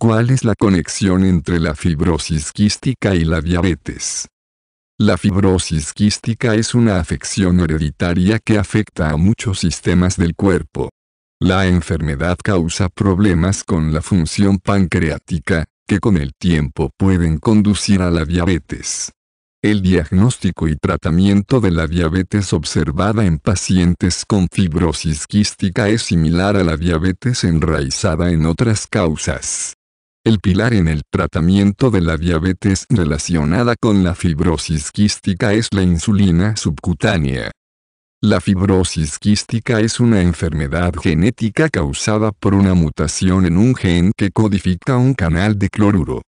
¿Cuál es la conexión entre la fibrosis quística y la diabetes? La fibrosis quística es una afección hereditaria que afecta a muchos sistemas del cuerpo. La enfermedad causa problemas con la función pancreática, que con el tiempo pueden conducir a la diabetes. El diagnóstico y tratamiento de la diabetes observada en pacientes con fibrosis quística es similar a la diabetes enraizada en otras causas el pilar en el tratamiento de la diabetes relacionada con la fibrosis quística es la insulina subcutánea. La fibrosis quística es una enfermedad genética causada por una mutación en un gen que codifica un canal de cloruro.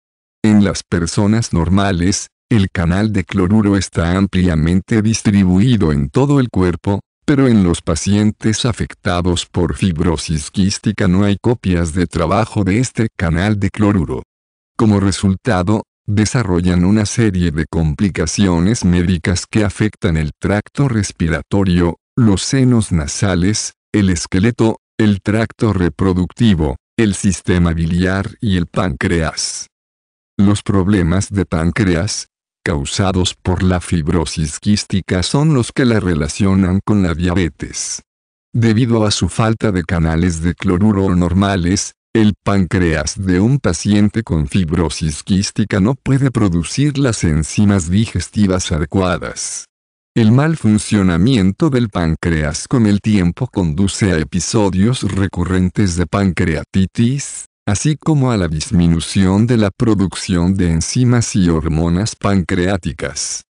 En las personas normales, el canal de cloruro está ampliamente distribuido en todo el cuerpo, pero en los pacientes afectados por fibrosis quística no hay copias de trabajo de este canal de cloruro. Como resultado, desarrollan una serie de complicaciones médicas que afectan el tracto respiratorio, los senos nasales, el esqueleto, el tracto reproductivo, el sistema biliar y el páncreas. Los problemas de páncreas, causados por la fibrosis quística son los que la relacionan con la diabetes. Debido a su falta de canales de cloruro normales, el páncreas de un paciente con fibrosis quística no puede producir las enzimas digestivas adecuadas. El mal funcionamiento del páncreas con el tiempo conduce a episodios recurrentes de pancreatitis, así como a la disminución de la producción de enzimas y hormonas pancreáticas.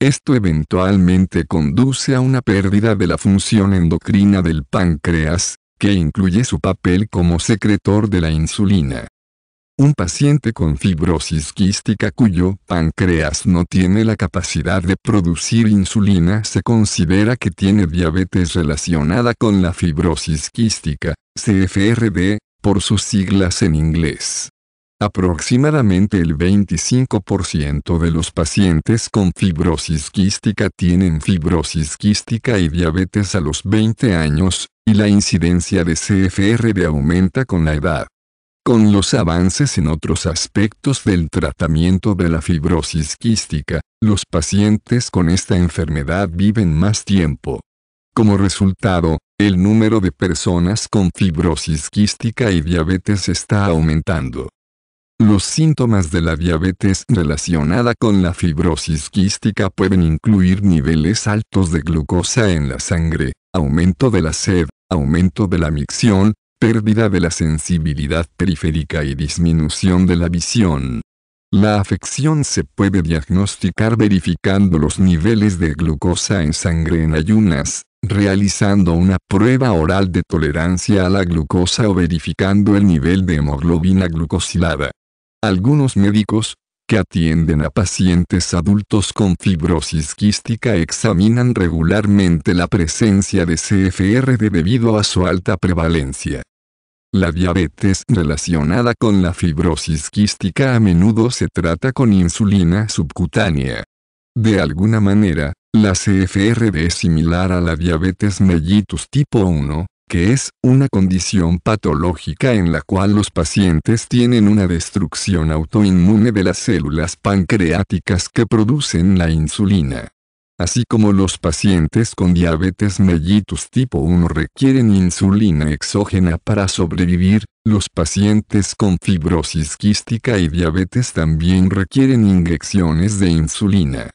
Esto eventualmente conduce a una pérdida de la función endocrina del páncreas, que incluye su papel como secretor de la insulina. Un paciente con fibrosis quística cuyo páncreas no tiene la capacidad de producir insulina se considera que tiene diabetes relacionada con la fibrosis quística, CFRD, por sus siglas en inglés. Aproximadamente el 25% de los pacientes con fibrosis quística tienen fibrosis quística y diabetes a los 20 años, y la incidencia de CFRD aumenta con la edad. Con los avances en otros aspectos del tratamiento de la fibrosis quística, los pacientes con esta enfermedad viven más tiempo. Como resultado, el número de personas con fibrosis quística y diabetes está aumentando. Los síntomas de la diabetes relacionada con la fibrosis quística pueden incluir niveles altos de glucosa en la sangre, aumento de la sed, aumento de la micción, pérdida de la sensibilidad periférica y disminución de la visión. La afección se puede diagnosticar verificando los niveles de glucosa en sangre en ayunas, realizando una prueba oral de tolerancia a la glucosa o verificando el nivel de hemoglobina glucosilada. Algunos médicos, que atienden a pacientes adultos con fibrosis quística examinan regularmente la presencia de CFRD debido a su alta prevalencia. La diabetes relacionada con la fibrosis quística a menudo se trata con insulina subcutánea. De alguna manera, la CFRD es similar a la diabetes mellitus tipo 1, que es una condición patológica en la cual los pacientes tienen una destrucción autoinmune de las células pancreáticas que producen la insulina. Así como los pacientes con diabetes mellitus tipo 1 requieren insulina exógena para sobrevivir, los pacientes con fibrosis quística y diabetes también requieren inyecciones de insulina.